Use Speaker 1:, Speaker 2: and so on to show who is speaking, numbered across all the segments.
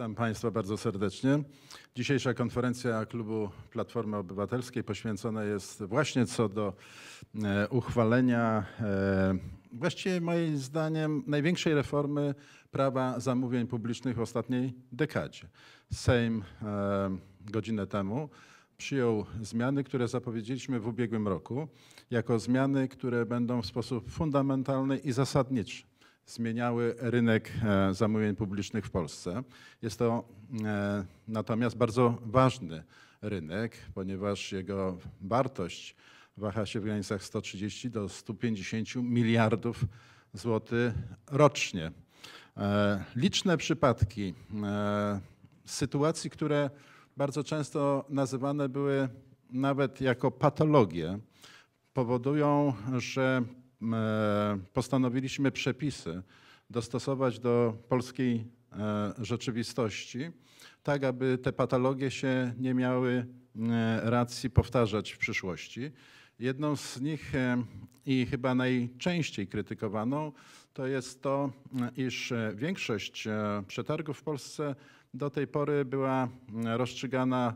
Speaker 1: Witam Państwa bardzo serdecznie. Dzisiejsza konferencja Klubu Platformy Obywatelskiej poświęcona jest właśnie co do e, uchwalenia e, właściwie moim zdaniem największej reformy prawa zamówień publicznych w ostatniej dekadzie. Sejm e, godzinę temu przyjął zmiany, które zapowiedzieliśmy w ubiegłym roku, jako zmiany, które będą w sposób fundamentalny i zasadniczy zmieniały rynek e, zamówień publicznych w Polsce. Jest to e, natomiast bardzo ważny rynek, ponieważ jego wartość waha się w granicach 130 do 150 miliardów złotych rocznie. E, liczne przypadki sytuacji, które bardzo często nazywane były nawet jako patologie, powodują, że E, postanowiliśmy przepisy dostosować do polskiej e, rzeczywistości, tak aby te patologie się nie miały e, racji powtarzać w przyszłości. Jedną z nich i chyba najczęściej krytykowaną to jest to, iż większość przetargów w Polsce do tej pory była rozstrzygana,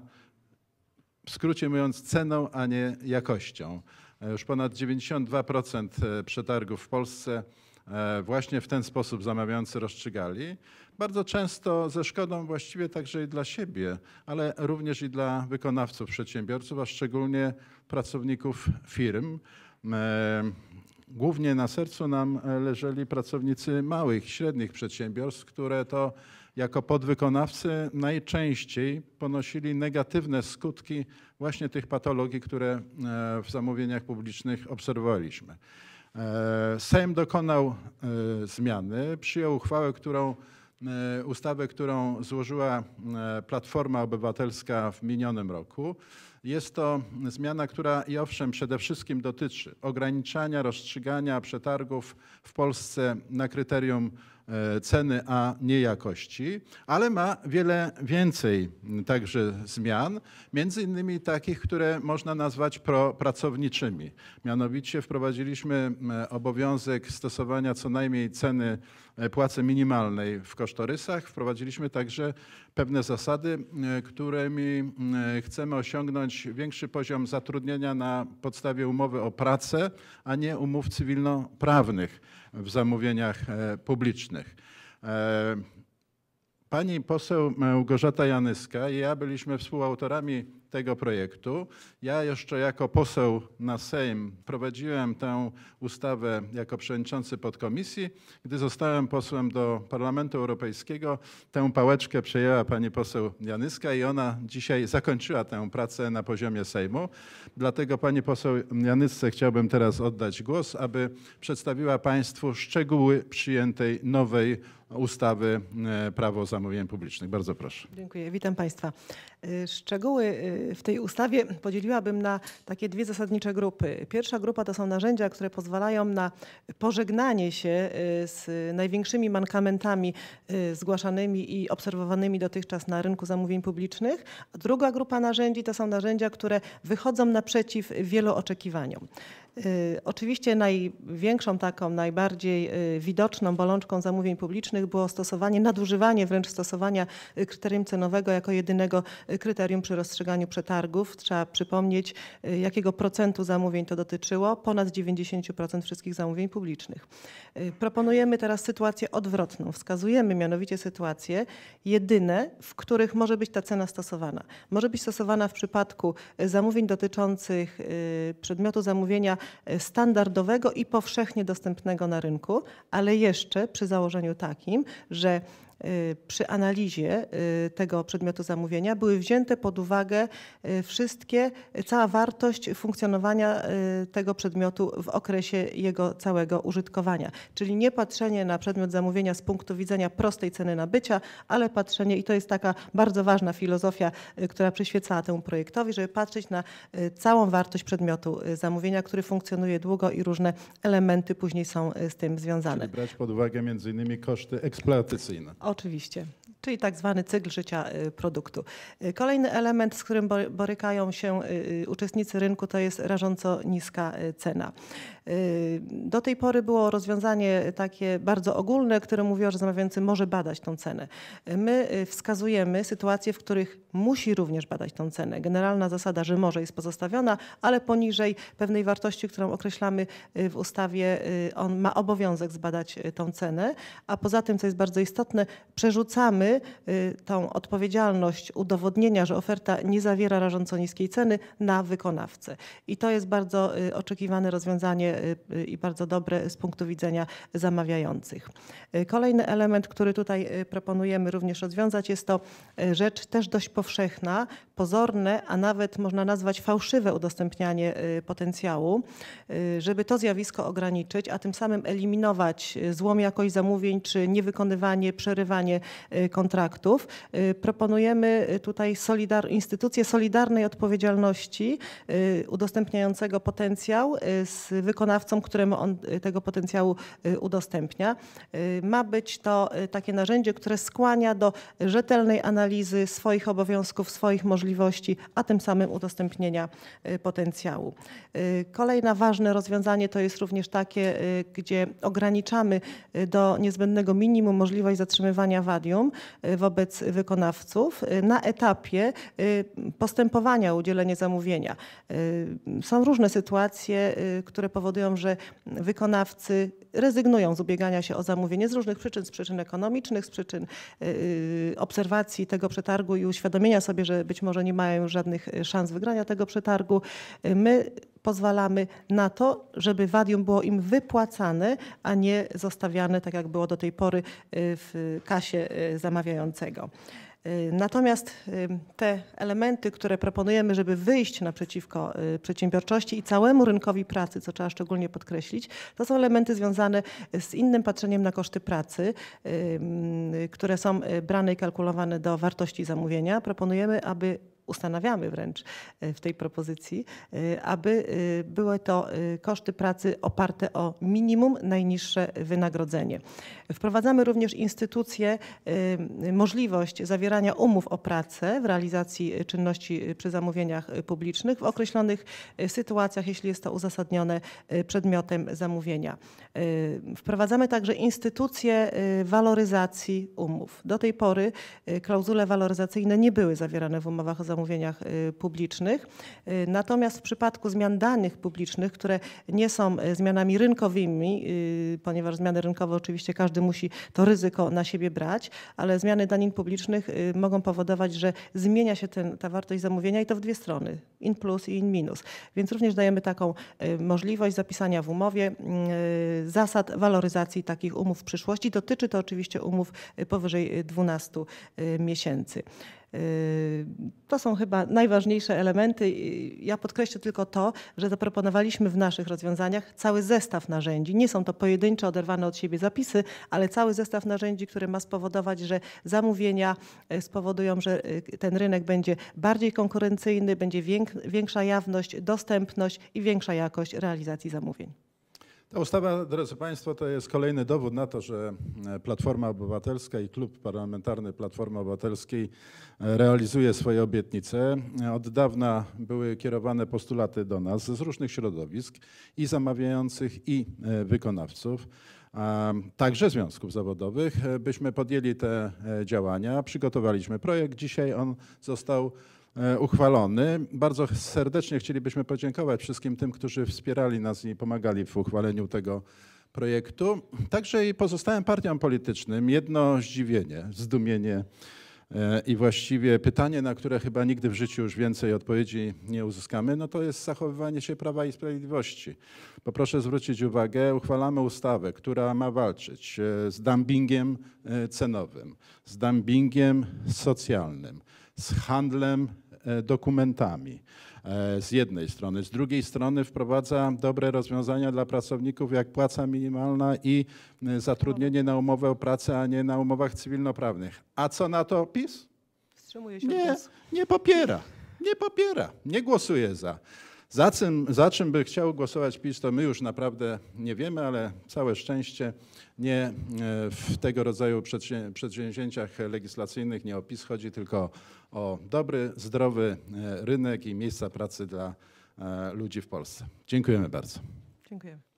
Speaker 1: w skrócie mówiąc, ceną, a nie jakością. E, już ponad 92% e, przetargów w Polsce e, właśnie w ten sposób zamawiający rozstrzygali. Bardzo często ze szkodą właściwie także i dla siebie, ale również i dla wykonawców, przedsiębiorców, a szczególnie pracowników firm. Głównie na sercu nam leżeli pracownicy małych, średnich przedsiębiorstw, które to jako podwykonawcy najczęściej ponosili negatywne skutki właśnie tych patologii, które e, w zamówieniach publicznych obserwowaliśmy. E, Sejm dokonał e, zmiany, przyjął uchwałę, którą ustawę, którą złożyła Platforma Obywatelska w minionym roku. Jest to zmiana, która i owszem przede wszystkim dotyczy ograniczania rozstrzygania przetargów w Polsce na kryterium E, ceny, a nie jakości, ale ma wiele więcej także zmian, między innymi takich, które można nazwać propracowniczymi. Mianowicie wprowadziliśmy obowiązek stosowania co najmniej ceny e, płacy minimalnej w kosztorysach. Wprowadziliśmy także pewne zasady, którymi chcemy osiągnąć większy poziom zatrudnienia na podstawie umowy o pracę, a nie umów cywilnoprawnych w zamówieniach e, publicznych. E, pani poseł Małgorzata Janyska i ja byliśmy współautorami tego projektu. Ja jeszcze jako poseł na Sejm prowadziłem tę ustawę jako przewodniczący podkomisji. Gdy zostałem posłem do Parlamentu Europejskiego, tę pałeczkę przejęła pani poseł Janyska i ona dzisiaj zakończyła tę pracę na poziomie Sejmu. Dlatego pani poseł Janysce chciałbym teraz oddać głos, aby przedstawiła państwu szczegóły przyjętej nowej ustawy e, Prawo zamówień publicznych. Bardzo proszę.
Speaker 2: Dziękuję. Witam Państwa. E, szczegóły e, w tej ustawie podzieliłabym na takie dwie zasadnicze grupy. Pierwsza grupa to są narzędzia, które pozwalają na pożegnanie się y, z największymi mankamentami y, zgłaszanymi i obserwowanymi dotychczas na rynku zamówień publicznych. Druga grupa narzędzi to są narzędzia, które wychodzą naprzeciw wielu oczekiwaniom. Y, oczywiście największą taką, najbardziej y, widoczną bolączką zamówień publicznych było stosowanie, nadużywanie wręcz stosowania y, kryterium cenowego jako jedynego kryterium przy rozstrzyganiu przetargów. Trzeba przypomnieć, jakiego procentu zamówień to dotyczyło, ponad 90% wszystkich zamówień publicznych. Proponujemy teraz sytuację odwrotną. Wskazujemy mianowicie sytuacje jedyne, w których może być ta cena stosowana. Może być stosowana w przypadku zamówień dotyczących przedmiotu zamówienia E, standardowego i powszechnie dostępnego na rynku, ale jeszcze przy założeniu takim, że Y, przy analizie y, tego przedmiotu zamówienia były wzięte pod uwagę y, wszystkie, cała wartość funkcjonowania tego przedmiotu w okresie jego całego użytkowania. Czyli nie patrzenie na przedmiot zamówienia z punktu widzenia prostej ceny nabycia, ale patrzenie, i to jest taka bardzo ważna filozofia, która przyświecała temu projektowi, żeby patrzeć na całą wartość przedmiotu zamówienia, który funkcjonuje długo i różne elementy później są z tym związane. Czyli
Speaker 1: brać pod uwagę między innymi koszty eksploatacyjne.
Speaker 2: Oczywiście, czyli tak zwany cykl życia y, produktu. Y, kolejny element, z którym borykają się y, uczestnicy rynku, to jest rażąco niska cena. Do tej pory było rozwiązanie takie bardzo ogólne, które mówiło, że zamawiający może badać tą cenę. My wskazujemy sytuacje, w których musi również badać tą cenę. Generalna zasada, że może jest pozostawiona, ale poniżej pewnej wartości, którą określamy w ustawie, on ma obowiązek zbadać tą cenę. A poza tym, co jest bardzo istotne, przerzucamy y, tą odpowiedzialność udowodnienia, że oferta nie zawiera rażąco niskiej ceny na wykonawcę. I to jest bardzo y, oczekiwane rozwiązanie y, i bardzo dobre z punktu widzenia zamawiających. Kolejny element, który tutaj proponujemy również rozwiązać jest to rzecz też dość powszechna, pozorne, a nawet można nazwać fałszywe udostępnianie potencjału. Żeby to zjawisko ograniczyć, a tym samym eliminować złom jakość zamówień czy niewykonywanie przerywania Y, kontraktów. Y, proponujemy y, tutaj solidar instytucję solidarnej odpowiedzialności udostępniającego potencjał z wykonawcą, któremu on tego potencjału udostępnia. Ma być to takie narzędzie, które skłania do rzetelnej analizy swoich obowiązków, swoich możliwości, a tym samym udostępnienia potencjału. Kolejne ważne rozwiązanie to jest również takie, gdzie ograniczamy do niezbędnego minimum możliwość zatrzymywania wadium y, wobec wykonawców y, na etapie y, postępowania o udzielenie zamówienia. Są różne sytuacje, które powodują, że wykonawcy rezygnują z ubiegania się o zamówienie z różnych przyczyn, z przyczyn ekonomicznych, z przyczyn obserwacji tego przetargu i uświadomienia sobie, że być może nie mają już żadnych szans wygrania tego przetargu. My pozwalamy na to, żeby wadium było im wypłacane, a nie zostawiane, tak jak było do tej pory, y, w kasie y, zamawiającego. Y, natomiast te elementy, które proponujemy, żeby wyjść naprzeciwko przedsiębiorczości i całemu rynkowi pracy, co trzeba szczególnie podkreślić, to są elementy związane z innym patrzeniem na koszty pracy, które są brane i kalkulowane do wartości zamówienia. Proponujemy, aby ustanawiamy wręcz e, w tej propozycji, e, aby e, były to koszty pracy oparte o minimum najniższe wynagrodzenie. Wprowadzamy również instytucję możliwość zawierania umów o pracę w realizacji czynności przy zamówieniach publicznych w określonych sytuacjach, jeśli jest to uzasadnione przedmiotem zamówienia. Wprowadzamy także instytucję waloryzacji umów. Do tej pory klauzule waloryzacyjne nie były zawierane w umowach o zamówieniach y, publicznych. Y, natomiast w przypadku zmian danych publicznych, które nie są y, zmianami rynkowymi, ponieważ zmiany rynkowe oczywiście każdy musi to ryzyko na siebie brać, ale zmiany danin publicznych mogą powodować, że zmienia się ten, ta wartość zamówienia i to w dwie strony, in plus i in minus. Więc również dajemy taką możliwość zapisania w umowie mm, zasad waloryzacji takich umów w przyszłości. Dotyczy to oczywiście umów powyżej 12 miesięcy. Yy, to są chyba najważniejsze elementy. Ja podkreślę tylko to, że zaproponowaliśmy w naszych rozwiązaniach cały zestaw narzędzi. Nie są to pojedyncze, oderwane od siebie zapisy, ale cały zestaw narzędzi, które ma spowodować, że zamówienia e, spowodują, że e, ten rynek będzie bardziej konkurencyjny, będzie większa jawność, dostępność i większa jakość realizacji zamówień.
Speaker 1: Ta ustawa, drodzy Państwo, to jest kolejny dowód na to, że e, Platforma Obywatelska i Klub Parlamentarny Platformy Obywatelskiej e, realizuje swoje obietnice. Od dawna były kierowane postulaty do nas z różnych środowisk i zamawiających, i e, wykonawców także związków zawodowych, byśmy podjęli te działania. Przygotowaliśmy projekt. Dzisiaj on został E, uchwalony. Bardzo serdecznie chcielibyśmy podziękować wszystkim tym, którzy wspierali nas i pomagali w uchwaleniu tego projektu. Także i pozostałym partiom politycznym jedno zdziwienie, zdumienie e, i właściwie pytanie, na które chyba nigdy w życiu już więcej odpowiedzi nie uzyskamy, no to jest zachowywanie się Prawa i Sprawiedliwości. Poproszę zwrócić uwagę, uchwalamy ustawę, która ma walczyć e, z dumpingiem cenowym, z dumpingiem socjalnym, z handlem E, dokumentami e, z jednej strony. Z drugiej strony wprowadza dobre rozwiązania dla pracowników, jak płaca minimalna i e, zatrudnienie na umowę o pracę, a nie na umowach cywilnoprawnych. A co na to PiS?
Speaker 2: Wstrzymuje się nie,
Speaker 1: nie popiera. Nie popiera. Nie głosuje za. Za czym, za czym by chciał głosować PiS, to my już naprawdę nie wiemy, ale całe szczęście nie e, w tego rodzaju przedsięwzięciach legislacyjnych nie o PiS chodzi, tylko o dobry, zdrowy e, rynek i miejsca pracy dla e, ludzi w Polsce. Dziękujemy bardzo.
Speaker 2: Dziękujemy.